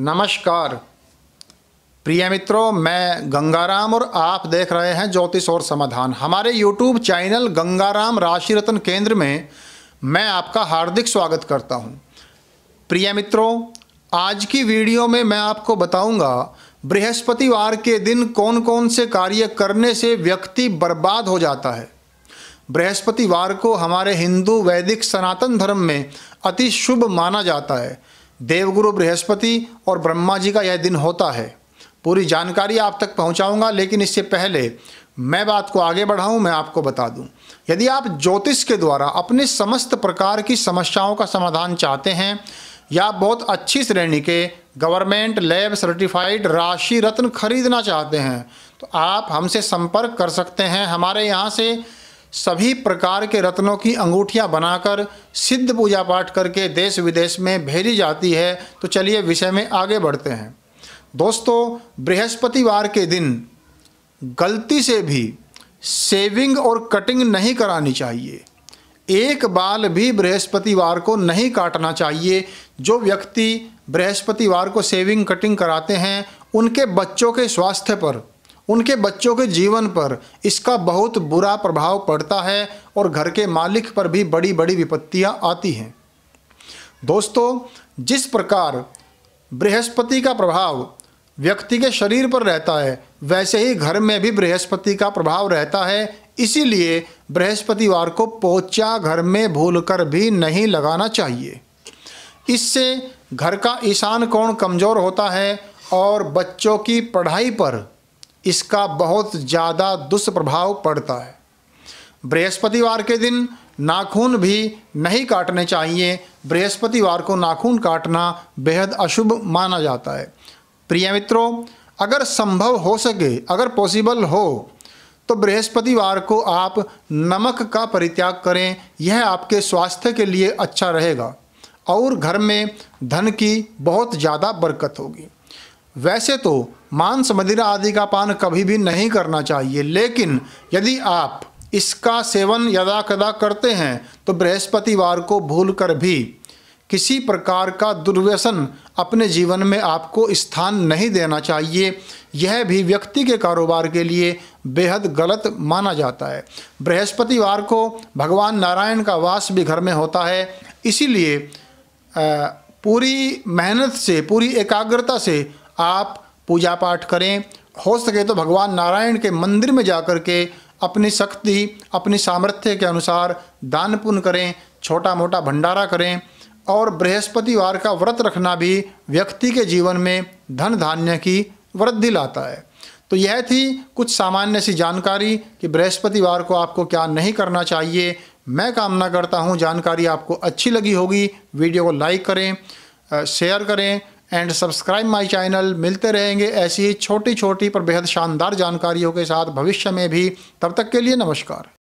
नमस्कार प्रिय मित्रों मैं गंगाराम और आप देख रहे हैं ज्योतिष और समाधान हमारे यूट्यूब चैनल गंगाराम राशि रत्न केंद्र में मैं आपका हार्दिक स्वागत करता हूं। प्रिय मित्रों आज की वीडियो में मैं आपको बताऊंगा बृहस्पतिवार के दिन कौन कौन से कार्य करने से व्यक्ति बर्बाद हो जाता है बृहस्पतिवार को हमारे हिंदू वैदिक सनातन धर्म में अति शुभ माना जाता है देवगुरु बृहस्पति और ब्रह्मा जी का यह दिन होता है पूरी जानकारी आप तक पहुंचाऊंगा लेकिन इससे पहले मैं बात को आगे बढ़ाऊं मैं आपको बता दूं यदि आप ज्योतिष के द्वारा अपने समस्त प्रकार की समस्याओं का समाधान चाहते हैं या बहुत अच्छी श्रेणी के गवर्नमेंट लैब सर्टिफाइड राशि रत्न खरीदना चाहते हैं तो आप हमसे संपर्क कर सकते हैं हमारे यहाँ से सभी प्रकार के रत्नों की अंगूठियाँ बनाकर सिद्ध पूजा पाठ करके देश विदेश में भेजी जाती है तो चलिए विषय में आगे बढ़ते हैं दोस्तों बृहस्पतिवार के दिन गलती से भी सेविंग और कटिंग नहीं करानी चाहिए एक बाल भी बृहस्पतिवार को नहीं काटना चाहिए जो व्यक्ति बृहस्पतिवार को सेविंग कटिंग कराते हैं उनके बच्चों के स्वास्थ्य पर उनके बच्चों के जीवन पर इसका बहुत बुरा प्रभाव पड़ता है और घर के मालिक पर भी बड़ी बड़ी विपत्तियां आती हैं दोस्तों जिस प्रकार बृहस्पति का प्रभाव व्यक्ति के शरीर पर रहता है वैसे ही घर में भी बृहस्पति का प्रभाव रहता है इसीलिए बृहस्पतिवार को पोचा घर में भूलकर भी नहीं लगाना चाहिए इससे घर का ईशान कोण कमज़ोर होता है और बच्चों की पढ़ाई पर इसका बहुत ज़्यादा दुष्प्रभाव पड़ता है बृहस्पतिवार के दिन नाखून भी नहीं काटने चाहिए बृहस्पतिवार को नाखून काटना बेहद अशुभ माना जाता है प्रिय मित्रों अगर संभव हो सके अगर पॉसिबल हो तो बृहस्पतिवार को आप नमक का परित्याग करें यह आपके स्वास्थ्य के लिए अच्छा रहेगा और घर में धन की बहुत ज़्यादा बरकत होगी वैसे तो मांस मदिरा आदि का पान कभी भी नहीं करना चाहिए लेकिन यदि आप इसका सेवन यदा कदा करते हैं तो बृहस्पतिवार को भूलकर भी किसी प्रकार का दुर्व्यसन अपने जीवन में आपको स्थान नहीं देना चाहिए यह भी व्यक्ति के कारोबार के लिए बेहद गलत माना जाता है बृहस्पतिवार को भगवान नारायण का वास भी घर में होता है इसीलिए पूरी मेहनत से पूरी एकाग्रता से आप पूजा पाठ करें हो सके तो भगवान नारायण के मंदिर में जा कर के अपनी शक्ति अपनी सामर्थ्य के अनुसार दान पुण्य करें छोटा मोटा भंडारा करें और बृहस्पतिवार का व्रत रखना भी व्यक्ति के जीवन में धन धान्य की वृद्धि लाता है तो यह थी कुछ सामान्य सी जानकारी कि बृहस्पतिवार को आपको क्या नहीं करना चाहिए मैं कामना करता हूँ जानकारी आपको अच्छी लगी होगी वीडियो को लाइक करें शेयर करें एंड सब्सक्राइब माय चैनल मिलते रहेंगे ऐसी ही छोटी छोटी पर बेहद शानदार जानकारियों के साथ भविष्य में भी तब तक के लिए नमस्कार